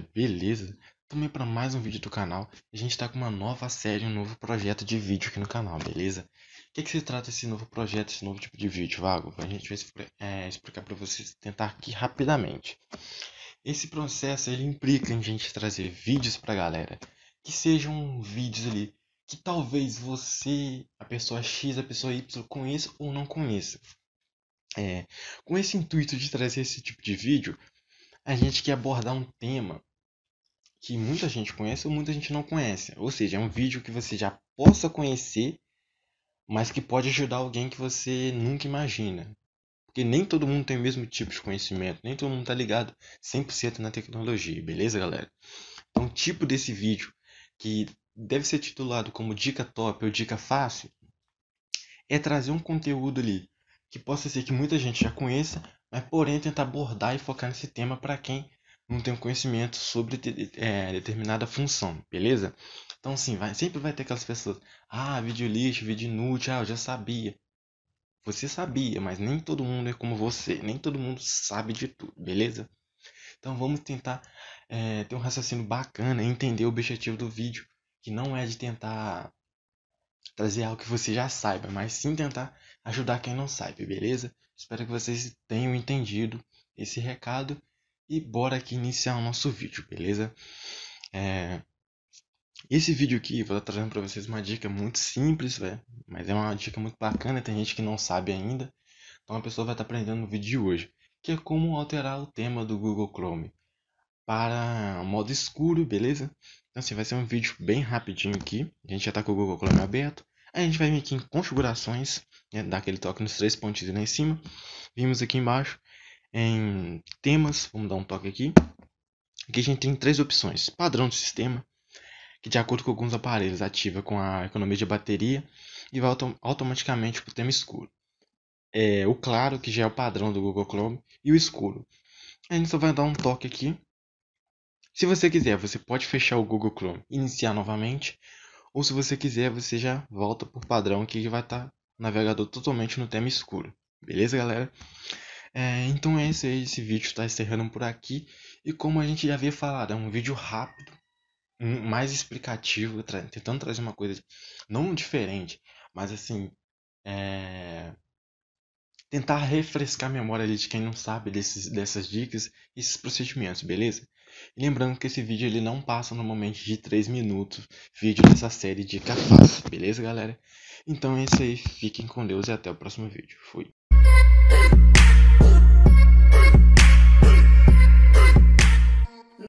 galera, beleza? Também para mais um vídeo do canal. A gente está com uma nova série, um novo projeto de vídeo aqui no canal, beleza? O que, que, se trata esse novo projeto, esse novo tipo de vídeo, Vago? A gente vai é, explicar para vocês, tentar aqui rapidamente. Esse processo ele implica em a gente trazer vídeos para a galera, que sejam vídeos ali que talvez você, a pessoa X, a pessoa Y conheça ou não conheça. É, com esse intuito de trazer esse tipo de vídeo, a gente quer abordar um tema que muita gente conhece ou muita gente não conhece. Ou seja, é um vídeo que você já possa conhecer, mas que pode ajudar alguém que você nunca imagina. Porque nem todo mundo tem o mesmo tipo de conhecimento, nem todo mundo está ligado 100% na tecnologia, beleza, galera? Então, o tipo desse vídeo que deve ser titulado como dica top ou dica fácil é trazer um conteúdo ali que possa ser que muita gente já conheça, mas porém tentar abordar e focar nesse tema para quem não tem conhecimento sobre é, determinada função, beleza? Então, sim, vai, sempre vai ter aquelas pessoas, ah, vídeo lixo, vídeo inútil, ah, eu já sabia. Você sabia, mas nem todo mundo é como você, nem todo mundo sabe de tudo, beleza? Então, vamos tentar é, ter um raciocínio bacana, entender o objetivo do vídeo, que não é de tentar trazer algo que você já saiba, mas sim tentar ajudar quem não sabe, beleza? Espero que vocês tenham entendido esse recado e bora aqui iniciar o nosso vídeo, beleza? É... Esse vídeo aqui, vou estar trazendo para vocês uma dica muito simples, velho. Mas é uma dica muito bacana, tem gente que não sabe ainda. Então a pessoa vai estar aprendendo no vídeo de hoje. Que é como alterar o tema do Google Chrome para modo escuro, beleza? Então assim, vai ser um vídeo bem rapidinho aqui. A gente já está com o Google Chrome aberto. a gente vai vir aqui em configurações, né, dar aquele toque nos três pontinhos lá em cima. Vimos aqui embaixo em temas, vamos dar um toque aqui. Aqui a gente tem três opções: padrão do sistema, que de acordo com alguns aparelhos ativa com a economia de bateria e vai autom automaticamente para o tema escuro. É, o claro, que já é o padrão do Google Chrome, e o escuro. A gente só vai dar um toque aqui. Se você quiser, você pode fechar o Google Chrome, iniciar novamente, ou se você quiser, você já volta por padrão que vai estar tá navegador totalmente no tema escuro. Beleza, galera? É, então é esse, esse vídeo está encerrando por aqui. E como a gente já havia falado, é um vídeo rápido, mais explicativo, tra tentando trazer uma coisa não diferente, mas assim, é... tentar refrescar a memória de quem não sabe desses, dessas dicas, e esses procedimentos, beleza? E lembrando que esse vídeo ele não passa normalmente de 3 minutos, vídeo dessa série Dica Fácil, beleza galera? Então é isso aí, fiquem com Deus e até o próximo vídeo. Fui!